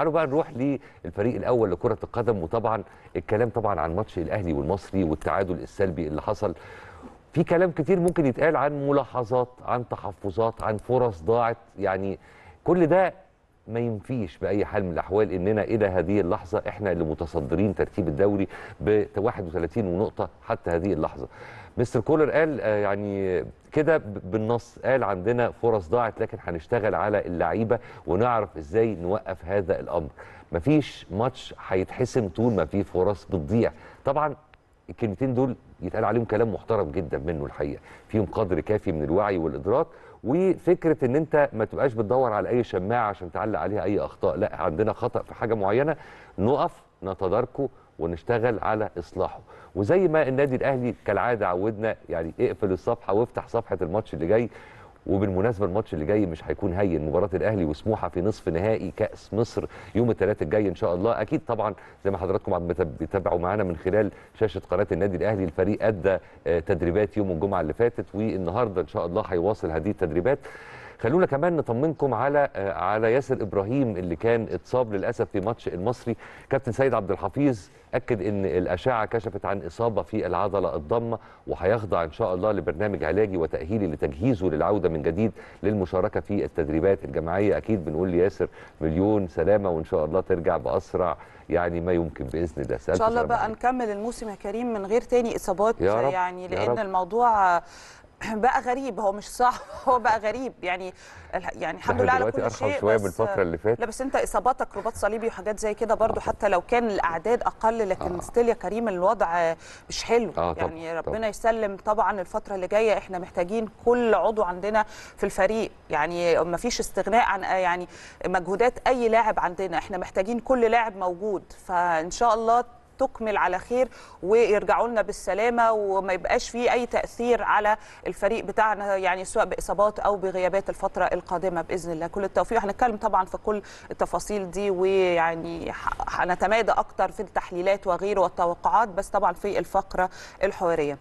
تعالوا بقى نروح للفريق الاول لكره القدم وطبعا الكلام طبعا عن ماتش الاهلي والمصري والتعادل السلبي اللي حصل في كلام كتير ممكن يتقال عن ملاحظات عن تحفظات عن فرص ضاعت يعني كل ده ما ينفيش باي حال من الاحوال اننا الى هذه اللحظه احنا اللي متصدرين ترتيب الدوري ب 31 نقطه حتى هذه اللحظه. مستر كولر قال آه، يعني كده بالنص قال عندنا فرص ضاعت لكن هنشتغل على اللعيبه ونعرف ازاي نوقف هذا الامر. مفيش ماتش هيتحسم طول ما في فرص بتضيع. طبعا الكلمتين دول يتقال عليهم كلام محترم جدا منه الحقيقه فيهم قدر كافي من الوعي والادراك وفكره ان انت ما تبقاش بتدور على اي شماعه عشان تعلق عليها اي اخطاء لا عندنا خطا في حاجه معينه نقف نتداركه ونشتغل على اصلاحه وزي ما النادي الاهلي كالعاده عودنا يعني اقفل الصفحه وافتح صفحه الماتش اللي جاي وبالمناسبه الماتش اللي جاي مش هيكون هين مباراه الاهلي وسموحه في نصف نهائي كاس مصر يوم الثلاثاء الجاي ان شاء الله اكيد طبعا زي ما حضراتكم بتتابعوا معانا من خلال شاشه قناه النادي الاهلي الفريق ادى آه، تدريبات يوم الجمعه اللي فاتت والنهارده ان شاء الله هيواصل هذه التدريبات خلونا كمان نطمنكم على آه، على ياسر ابراهيم اللي كان اتصاب للاسف في ماتش المصري كابتن سيد عبد الحفيظ اكد ان الاشعه كشفت عن اصابه في العضله الضمه وهيخضع ان شاء الله لبرنامج علاجي وتاهيلي لتجهيزه للعوده من جديد للمشاركه في التدريبات الجماعيه اكيد بنقول لياسر مليون سلامه وان شاء الله ترجع باسرع يعني ما يمكن باذن الله ان شاء الله بقى نكمل الموسم يا كريم من غير تاني اصابات يعني لان الموضوع بقى غريب هو مش صعب هو بقى غريب يعني يعني الحمد لله على كل شيء شويه بالفتره اللي فاتت لا بس انت اصاباتك رباط صليبي وحاجات زي كده برضو آه. حتى لو كان الاعداد اقل لكن آه. ستيل يا كريم الوضع مش حلو آه يعني طب. ربنا طب. يسلم طبعا الفتره اللي جايه احنا محتاجين كل عضو عندنا في الفريق يعني ما فيش استغناء عن يعني مجهودات اي لاعب عندنا احنا محتاجين كل لاعب موجود فان شاء الله تكمل على خير ويرجعوا لنا بالسلامه وما يبقاش فيه اي تاثير على الفريق بتاعنا يعني سواء باصابات او بغيابات الفتره القادمه باذن الله كل التوفيق هنتكلم طبعا في كل التفاصيل دي ويعني هنتمادى اكتر في التحليلات وغيره والتوقعات بس طبعا في الفقره الحواريه